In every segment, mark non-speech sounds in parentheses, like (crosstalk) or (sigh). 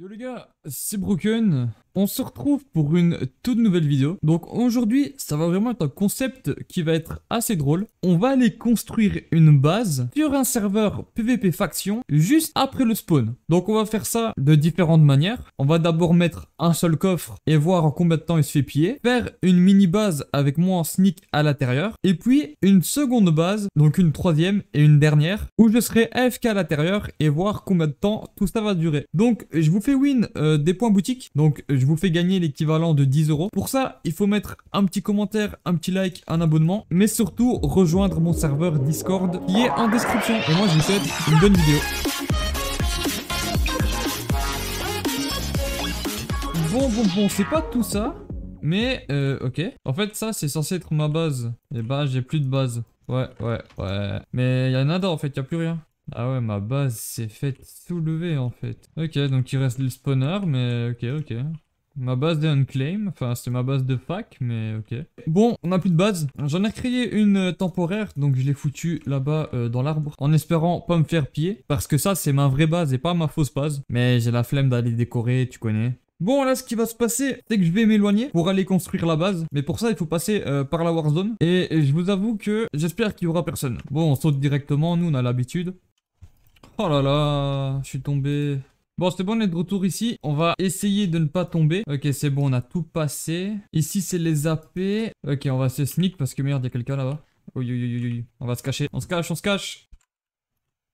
Yo les gars, c'est Broken. On se retrouve pour une toute nouvelle vidéo. Donc aujourd'hui, ça va vraiment être un concept qui va être assez drôle. On va aller construire une base sur un serveur PVP faction juste après le spawn. Donc on va faire ça de différentes manières. On va d'abord mettre un seul coffre et voir en combien de temps il se fait piller. Faire une mini base avec moi en sneak à l'intérieur. Et puis une seconde base, donc une troisième et une dernière, où je serai AFK à l'intérieur et voir combien de temps tout ça va durer. Donc je vous fait win euh, des points boutique. Donc, euh, je vous fais gagner l'équivalent de 10 euros. Pour ça, il faut mettre un petit commentaire, un petit like, un abonnement. Mais surtout, rejoindre mon serveur Discord qui est en description. Et moi, je vous souhaite une bonne vidéo. Bon, bon, bon, c'est pas tout ça. Mais, euh, ok. En fait, ça, c'est censé être ma base. Et eh bah, ben, j'ai plus de base. Ouais, ouais, ouais. Mais il y en a d'autres, en fait, il a plus rien. Ah ouais, ma base s'est faite soulever en fait. Ok, donc il reste le spawner, mais ok, ok. Ma base de unclaim, enfin c'est ma base de fac, mais ok. Bon, on n'a plus de base. J'en ai créé une euh, temporaire, donc je l'ai foutu là-bas euh, dans l'arbre, en espérant pas me faire pied, parce que ça c'est ma vraie base et pas ma fausse base. Mais j'ai la flemme d'aller décorer, tu connais. Bon là ce qui va se passer c'est que je vais m'éloigner pour aller construire la base Mais pour ça il faut passer euh, par la warzone Et je vous avoue que j'espère qu'il y aura personne Bon on saute directement nous on a l'habitude Oh là là, je suis tombé. Bon, c'était bon, on est de retour ici. On va essayer de ne pas tomber. Ok, c'est bon, on a tout passé. Ici, c'est les AP. Ok, on va se sneak parce que merde, il y a quelqu'un là-bas. Oui, oui, oui, oui, on va se cacher. On se cache, on se cache.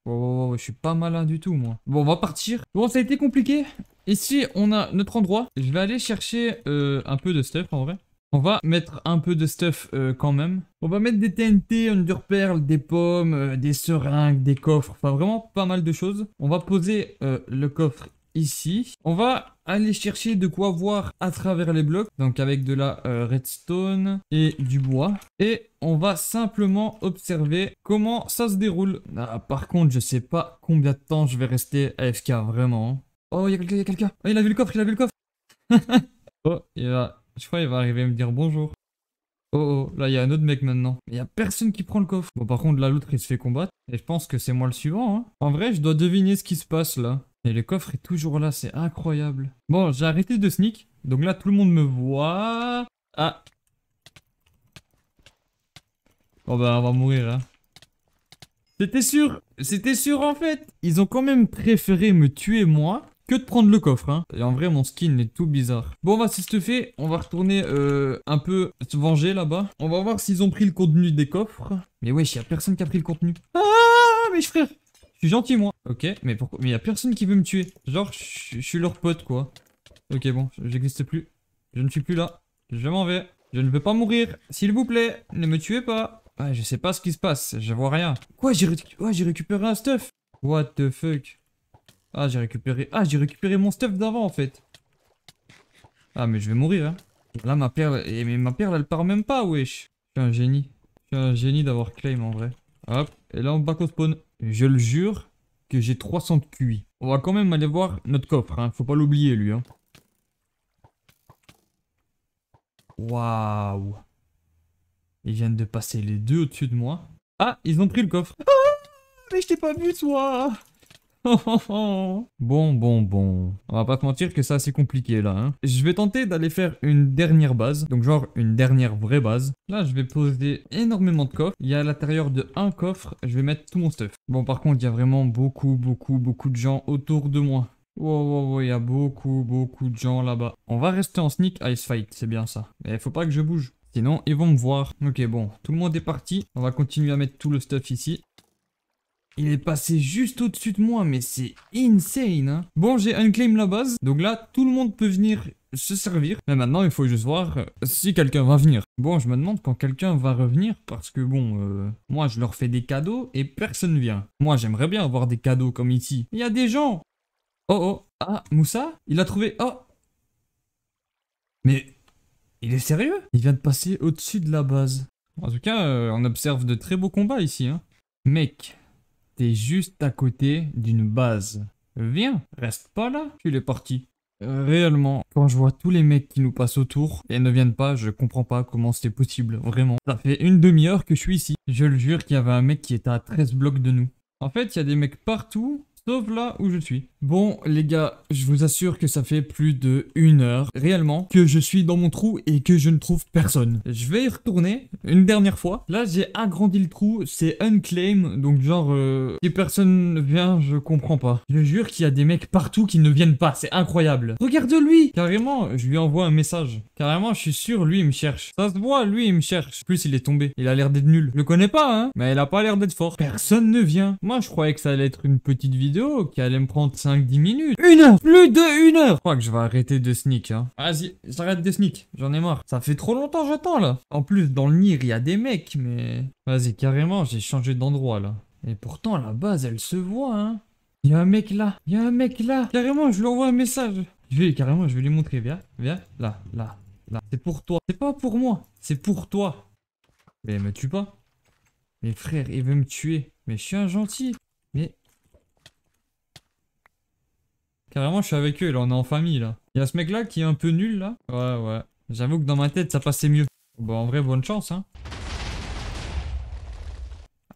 Oh, oh, oh, je suis pas malin du tout, moi. Bon, on va partir. Bon, ça a été compliqué. Ici, on a notre endroit. Je vais aller chercher euh, un peu de stuff, en vrai. On va mettre un peu de stuff euh, quand même. On va mettre des TNT, perle, des pommes, euh, des seringues, des coffres. Enfin, vraiment pas mal de choses. On va poser euh, le coffre ici. On va aller chercher de quoi voir à travers les blocs. Donc avec de la redstone et du bois. Et on va simplement observer comment ça se déroule. Ah, par contre, je sais pas combien de temps je vais rester AFK, vraiment. Oh, il y a quelqu'un, il y a quelqu'un. Oh, il a vu le coffre, il a vu le coffre. (laughs) oh, il a je crois va arriver à me dire bonjour. Oh oh, là il y a un autre mec maintenant. Il y a personne qui prend le coffre. Bon par contre là l'autre il se fait combattre. Et je pense que c'est moi le suivant. Hein. En vrai je dois deviner ce qui se passe là. Et le coffre est toujours là, c'est incroyable. Bon j'ai arrêté de sneak. Donc là tout le monde me voit. Ah. Bon bah on va mourir hein. C'était sûr, c'était sûr en fait. Ils ont quand même préféré me tuer moi que de prendre le coffre. Hein. Et en vrai, mon skin est tout bizarre. Bon, bah si te fait On va retourner euh, un peu se venger là-bas. On va voir s'ils ont pris le contenu des coffres. Mais wesh, il a personne qui a pris le contenu. Ah, mais frère. je suis gentil, moi. Ok, mais pourquoi Mais y a personne qui veut me tuer. Genre, je suis leur pote, quoi. Ok, bon, j'existe plus. Je ne suis plus là. Je m'en vais. Je ne veux pas mourir. S'il vous plaît, ne me tuez pas. Ah, je sais pas ce qui se passe. Je vois rien. Quoi, j'ai récupéré un stuff What the fuck ah, j'ai récupéré... Ah, j'ai récupéré mon stuff d'avant, en fait. Ah, mais je vais mourir, hein. Là, ma perle... Et, mais ma perle, elle part même pas, wesh. Je suis un génie. Je suis un génie d'avoir claim, en vrai. Hop, et là, on back au spawn. Je le jure que j'ai 300 de QI. On va quand même aller voir notre coffre, hein. Faut pas l'oublier, lui, hein. Waouh. Ils viennent de passer les deux au-dessus de moi. Ah, ils ont pris le coffre. Ah, mais je t'ai pas vu, toi (laughs) bon, bon, bon. On va pas te mentir que c'est assez compliqué là. Hein. Je vais tenter d'aller faire une dernière base. Donc genre une dernière vraie base. Là, je vais poser énormément de coffres. Il y a à l'intérieur de un coffre, je vais mettre tout mon stuff. Bon, par contre, il y a vraiment beaucoup, beaucoup, beaucoup de gens autour de moi. Wow, wow, wow, il y a beaucoup, beaucoup de gens là-bas. On va rester en sneak ice fight, c'est bien ça. Mais il faut pas que je bouge. Sinon, ils vont me voir. Ok, bon, tout le monde est parti. On va continuer à mettre tout le stuff ici. Il est passé juste au-dessus de moi, mais c'est insane. Hein. bon, j'ai unclaim la base. Donc là, tout le monde peut venir se servir. Mais maintenant, il faut juste voir euh, si quelqu'un va venir. Bon, je me demande quand quelqu'un va revenir parce que bon, euh, moi, je leur fais des cadeaux et personne vient. Moi, j'aimerais bien avoir des cadeaux comme ici. Il y a des gens. Oh, oh. Ah, Moussa, il a trouvé... Oh. Mais... Il est sérieux Il vient de passer au-dessus de la base. En tout cas, euh, on observe de très beaux combats ici. Hein. Mec, juste à côté d'une base. Viens, reste pas là, tu es parti. Réellement, quand je vois tous les mecs qui nous passent autour et ne viennent pas, je comprends pas comment c'est possible, vraiment. Ça fait une demi-heure que je suis ici. Je le jure qu'il y avait un mec qui était à 13 blocs de nous. En fait, il y a des mecs partout Sauf là où je suis. Bon, les gars, je vous assure que ça fait plus de une heure, réellement, que je suis dans mon trou et que je ne trouve personne. Je vais y retourner une dernière fois. Là, j'ai agrandi le trou, c'est un claim donc genre, euh, si personne ne vient, je comprends pas. Je jure qu'il y a des mecs partout qui ne viennent pas, c'est incroyable. Regarde-lui Carrément, je lui envoie un message. Carrément, je suis sûr, lui, il me cherche. Ça se voit, lui, il me cherche. plus, il est tombé. Il a l'air d'être nul. Je le connais pas, hein, mais il a pas l'air d'être fort. Personne ne vient. Moi, je croyais que ça allait être une petite vidéo qui allait me prendre 5-10 minutes. Une heure Plus de une heure Je crois que je vais arrêter de sneak. Hein. Vas-y, j'arrête de sneak. J'en ai marre. Ça fait trop longtemps j'attends là. En plus, dans le Nir, il y a des mecs, mais... Vas-y, carrément, j'ai changé d'endroit là. Et pourtant, la base, elle se voit, hein. Il y a un mec là. Il y a un mec là. Carrément, je lui envoie un message. Je vais, carrément, je vais lui montrer. Viens, viens. Là, là, là. C'est pour toi. C'est pas pour moi. C'est pour toi. Mais il me tue pas. Mais frère, il veut me tuer. Mais je suis un gentil. Carrément, je suis avec eux, là, on est en famille, là. Il y a ce mec-là qui est un peu nul, là. Ouais, ouais. J'avoue que dans ma tête, ça passait mieux. Bon, en vrai, bonne chance, hein.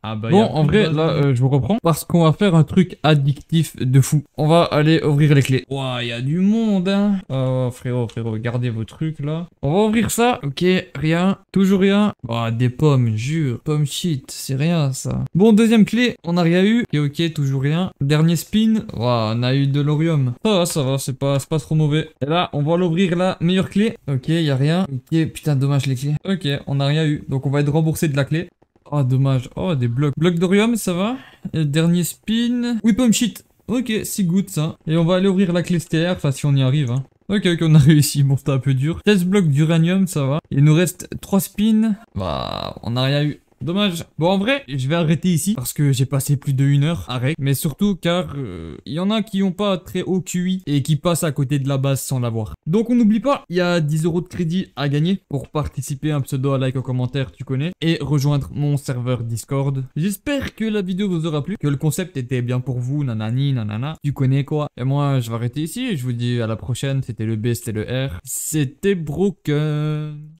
Ah bah, bon, en vrai, là, euh, je vous reprends. Parce qu'on va faire un truc addictif de fou. On va aller ouvrir les clés. Ouah, il y a du monde, hein. Oh, oh, frérot, frérot, gardez vos trucs, là. On va ouvrir ça. Ok, rien. Toujours rien. Oh, des pommes, jure. Pomme shit, c'est rien, ça. Bon, deuxième clé, on n'a rien eu. Ok, ok, toujours rien. Dernier spin. Ouah, on a eu de l'orium. Ça va, ça va, c'est pas, pas trop mauvais. Et là, on va l'ouvrir, la meilleure clé. Ok, il y a rien. Ok, putain, dommage les clés. Ok, on n'a rien eu. Donc, on va être remboursé de la clé. Ah, dommage. Oh, des blocs. Bloc d'Orium, ça va euh, Dernier spin. pomme shit. Ok, c'est good ça. Et on va aller ouvrir la clé STR, enfin si on y arrive. Hein. Ok, ok, on a (laughs) réussi. Bon, c'était un peu dur. 16 blocs d'uranium, ça va. Il nous reste 3 spins. Bah, on n'a rien eu. Dommage. Bon, en vrai, je vais arrêter ici parce que j'ai passé plus de une heure à Mais surtout car il euh, y en a qui ont pas très haut QI et qui passent à côté de la base sans l'avoir. Donc, on n'oublie pas, il y a 10 euros de crédit à gagner pour participer à un pseudo à like, au commentaire, tu connais, et rejoindre mon serveur Discord. J'espère que la vidéo vous aura plu, que le concept était bien pour vous, nanani, nanana. Tu connais quoi. Et moi, je vais arrêter ici. Je vous dis à la prochaine. C'était le B, c'était le R. C'était Broken.